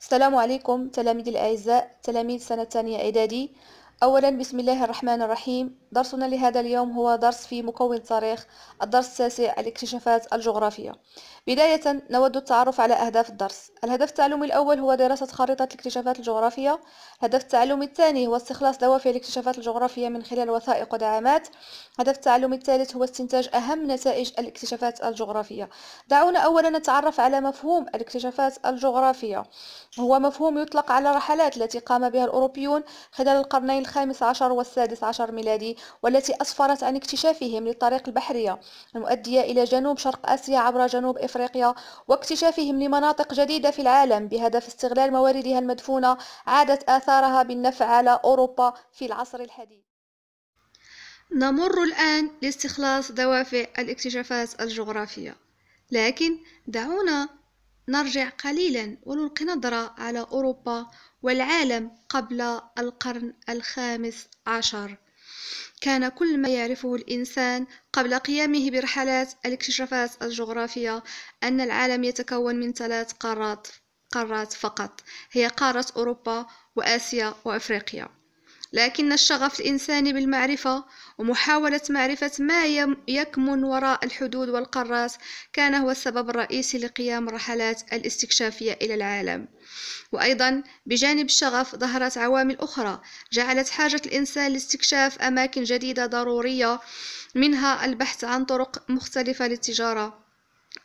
السلام عليكم تلاميذ الأعزاء تلاميذ سنة ثانية إعدادي أولا بسم الله الرحمن الرحيم درسنا لهذا اليوم هو درس في مكون تاريخ الدرس التاسع الاكتشافات الجغرافية بداية نود التعرف على أهداف الدرس الهدف التعلمي الأول هو دراسة خريطة الاكتشافات الجغرافية الهدف التعلمي الثاني هو استخلاص دوافع الاكتشافات الجغرافية من خلال وثائق ودعامات الهدف التعلمي الثالث هو استنتاج أهم نتائج الاكتشافات الجغرافية دعونا أولا نتعرف على مفهوم الاكتشافات الجغرافية هو مفهوم يطلق على الرحلات التي قام بها الأوروبيون خلال القرنين الخامس عشر والسادس عشر ميلادي والتي أسفرت عن اكتشافهم للطريق البحرية المؤدية إلى جنوب شرق آسيا عبر جنوب إفريقيا واكتشافهم لمناطق جديدة في العالم بهدف استغلال مواردها المدفونة عادت آثارها بالنفع على أوروبا في العصر الحديث نمر الآن لاستخلاص دوافع الاكتشافات الجغرافية لكن دعونا نرجع قليلا ونلقي نظرة على أوروبا والعالم قبل القرن الخامس عشر كان كل ما يعرفه الإنسان قبل قيامه برحلات الاكتشافات الجغرافية أن العالم يتكون من ثلاث قارات قارات فقط هي قارة أوروبا وآسيا وأفريقيا لكن الشغف الإنساني بالمعرفة ومحاولة معرفة ما يكمن وراء الحدود والقارات كان هو السبب الرئيسي لقيام الرحلات الاستكشافية إلى العالم وأيضا بجانب الشغف ظهرت عوامل أخرى جعلت حاجة الإنسان لاستكشاف أماكن جديدة ضرورية منها البحث عن طرق مختلفة للتجارة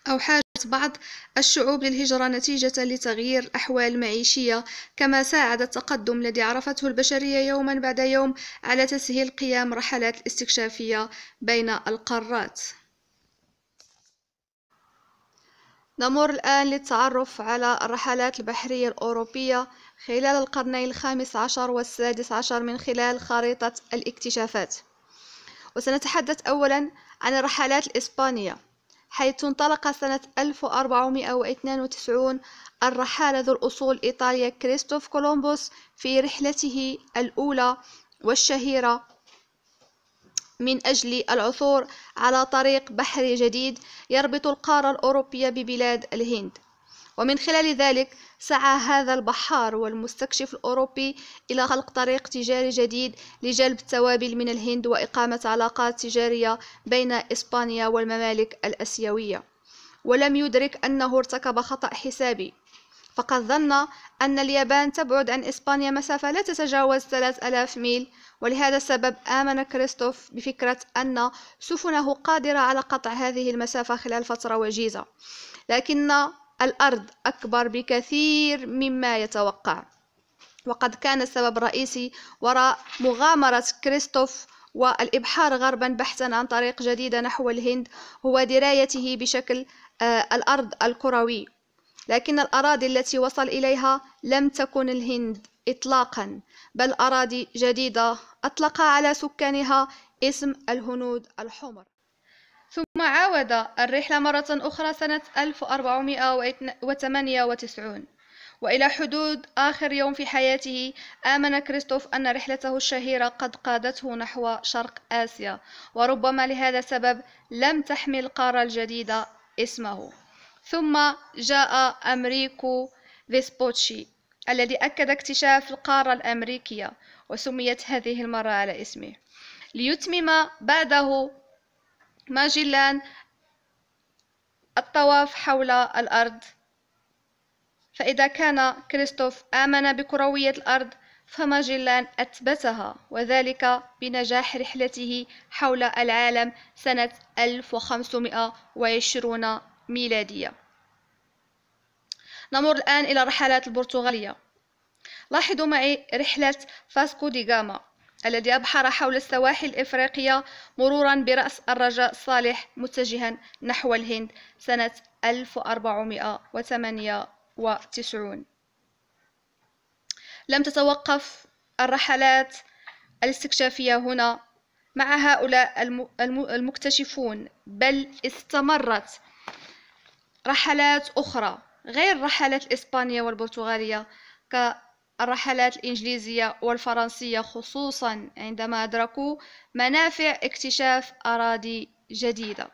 أو حاجة سعت بعض الشعوب للهجرة نتيجة لتغيير الأحوال المعيشية كما ساعد التقدم الذي عرفته البشرية يوما بعد يوم على تسهيل قيام رحلات الاستكشافية بين القارات نمر الآن للتعرف على الرحلات البحرية الأوروبية خلال القرنين الخامس عشر والسادس عشر من خلال خريطة الاكتشافات وسنتحدث أولا عن الرحلات الإسبانية حيث انطلق سنة 1492 الرحالة ذو الأصول إيطاليا كريستوف كولومبوس في رحلته الأولى والشهيرة من أجل العثور على طريق بحري جديد يربط القارة الأوروبية ببلاد الهند ومن خلال ذلك سعى هذا البحار والمستكشف الأوروبي إلى خلق طريق تجاري جديد لجلب التوابل من الهند وإقامة علاقات تجارية بين إسبانيا والممالك الأسيوية ولم يدرك أنه ارتكب خطأ حسابي فقد ظن أن اليابان تبعد عن إسبانيا مسافة لا تتجاوز 3000 ميل ولهذا السبب آمن كريستوف بفكرة أن سفنه قادرة على قطع هذه المسافة خلال فترة وجيزة لكن الأرض أكبر بكثير مما يتوقع وقد كان السبب الرئيسي وراء مغامرة كريستوف والإبحار غربا بحثا عن طريق جديدة نحو الهند هو درايته بشكل آه، الأرض الكروي لكن الأراضي التي وصل إليها لم تكن الهند إطلاقا بل أراضي جديدة أطلق على سكانها اسم الهنود الحمر ثم عاود الرحلة مرة أخرى سنة 1498 وإلى حدود آخر يوم في حياته آمن كريستوف أن رحلته الشهيرة قد قادته نحو شرق آسيا وربما لهذا السبب لم تحمل القارة الجديدة اسمه ثم جاء أمريكو فيسبوتشي الذي أكد اكتشاف القارة الأمريكية وسميت هذه المرة على اسمه ليتمم بعده ماجلان الطواف حول الأرض فإذا كان كريستوف آمن بكروية الأرض فماجلان أثبتها وذلك بنجاح رحلته حول العالم سنة 1520 ميلادية نمر الآن إلى الرحلات البرتغالية لاحظوا معي رحلة فاسكو دي غاما الذي أبحر حول السواحل الإفريقية مرورا برأس الرجاء صالح متجها نحو الهند سنة 1498 لم تتوقف الرحلات الاستكشافية هنا مع هؤلاء المكتشفون بل استمرت رحلات أخرى غير الرحلات الإسبانية والبرتغالية ك الرحلات الإنجليزية والفرنسية خصوصا عندما أدركوا منافع اكتشاف أراضي جديدة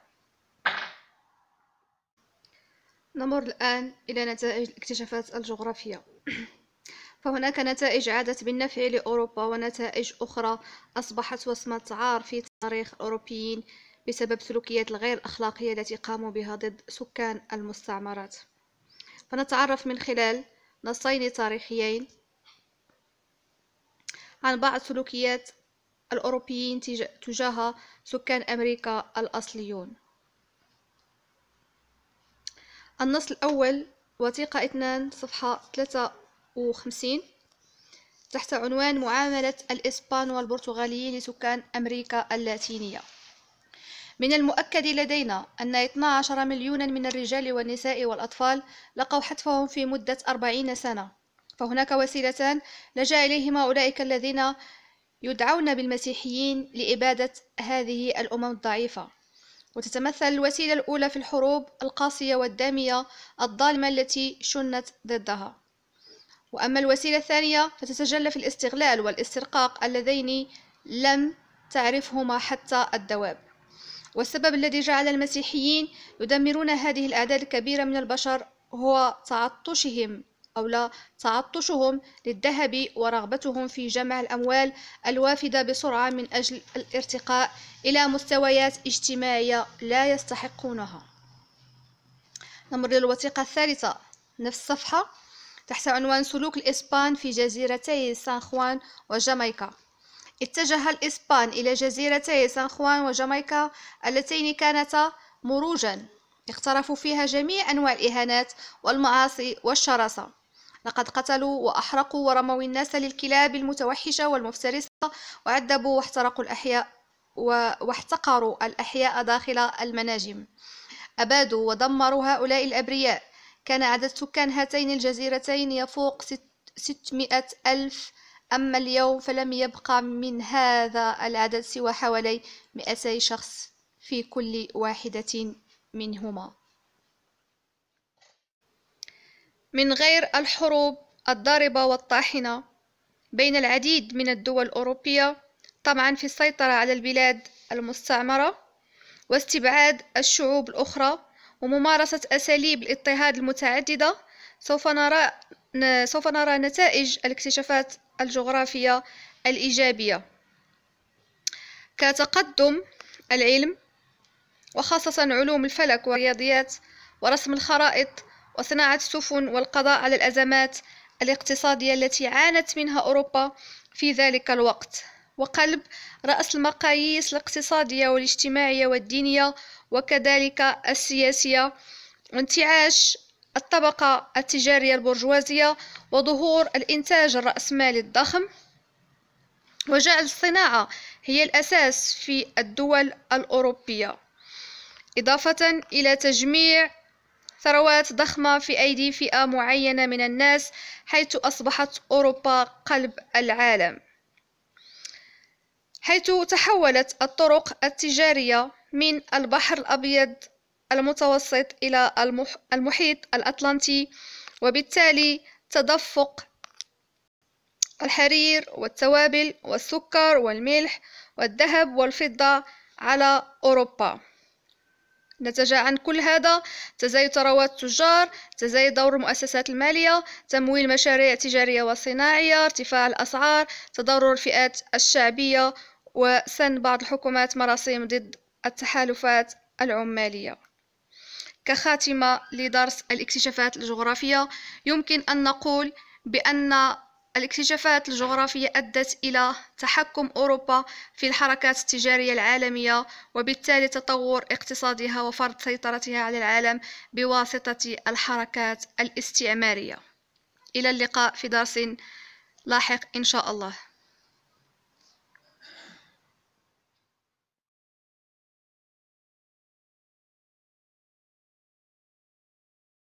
نمر الآن إلى نتائج الاكتشافات الجغرافية فهناك نتائج عادت بالنفع لأوروبا ونتائج أخرى أصبحت وصمة عار في تاريخ الأوروبيين بسبب سلوكيات الغير أخلاقية التي قاموا بها ضد سكان المستعمرات فنتعرف من خلال نصين تاريخيين عن بعض سلوكيات الأوروبيين تجاه سكان أمريكا الأصليون النص الأول وثيقة 2 صفحة 53 تحت عنوان معاملة الإسبان والبرتغاليين لسكان أمريكا اللاتينية من المؤكد لدينا أن 12 مليونا من الرجال والنساء والأطفال لقوا حتفهم في مدة 40 سنة فهناك وسيلتان لجا إليهما أولئك الذين يدعون بالمسيحيين لإبادة هذه الأمم الضعيفة وتتمثل الوسيلة الأولى في الحروب القاسية والدامية الظالمة التي شنت ضدها وأما الوسيلة الثانية فتتجلى في الاستغلال والاسترقاق اللذين لم تعرفهما حتى الدواب والسبب الذي جعل المسيحيين يدمرون هذه الأعداد الكبيرة من البشر هو تعطشهم حول تعطشهم للذهب ورغبتهم في جمع الأموال الوافدة بسرعة من أجل الارتقاء إلى مستويات اجتماعية لا يستحقونها نمر للوثيقة الثالثة نفس الصفحة تحت عنوان سلوك الإسبان في جزيرتي سان خوان وجامايكا اتجه الإسبان إلى جزيرتي سان خوان وجامايكا اللتين كانتا مروجا اقترفوا فيها جميع أنواع الإهانات والمعاصي والشراسة لقد قتلوا وأحرقوا ورموا الناس للكلاب المتوحشة والمفترسة وعذبوا واحترقوا الأحياء واحتقروا الأحياء داخل المناجم أبادوا ودمروا هؤلاء الأبرياء كان عدد سكان هاتين الجزيرتين يفوق ستمائة ألف أما اليوم فلم يبقى من هذا العدد سوى حوالي مئتي شخص في كل واحدة منهما من غير الحروب الضاربة والطاحنة بين العديد من الدول الأوروبية طبعا في السيطرة على البلاد المستعمرة واستبعاد الشعوب الأخرى وممارسة أساليب الاضطهاد المتعددة سوف نرى سوف نرى نتائج الاكتشافات الجغرافية الإيجابية كتقدم العلم وخاصة علوم الفلك والرياضيات ورسم الخرائط وصناعة السفن والقضاء على الأزمات الاقتصادية التي عانت منها أوروبا في ذلك الوقت وقلب رأس المقاييس الاقتصادية والاجتماعية والدينية وكذلك السياسية وانتعاش الطبقة التجارية البرجوازية وظهور الإنتاج الرأسمالي الضخم وجعل الصناعة هي الأساس في الدول الأوروبية إضافة إلى تجميع ثروات ضخمة في أيدي فئة معينة من الناس حيث أصبحت أوروبا قلب العالم حيث تحولت الطرق التجارية من البحر الأبيض المتوسط إلى المحيط الأطلنطي وبالتالي تدفق الحرير والتوابل والسكر والملح والذهب والفضة على أوروبا نتج عن كل هذا تزايد ثروات التجار تزايد دور المؤسسات المالية تمويل مشاريع تجارية وصناعية ارتفاع الأسعار تضرر الفئات الشعبية وسن بعض الحكومات مراسيم ضد التحالفات العمالية كخاتمة لدرس الاكتشافات الجغرافية يمكن أن نقول بأن الاكتشافات الجغرافية أدت إلى تحكم أوروبا في الحركات التجارية العالمية وبالتالي تطور اقتصادها وفرض سيطرتها على العالم بواسطة الحركات الاستعمارية إلى اللقاء في درس لاحق إن شاء الله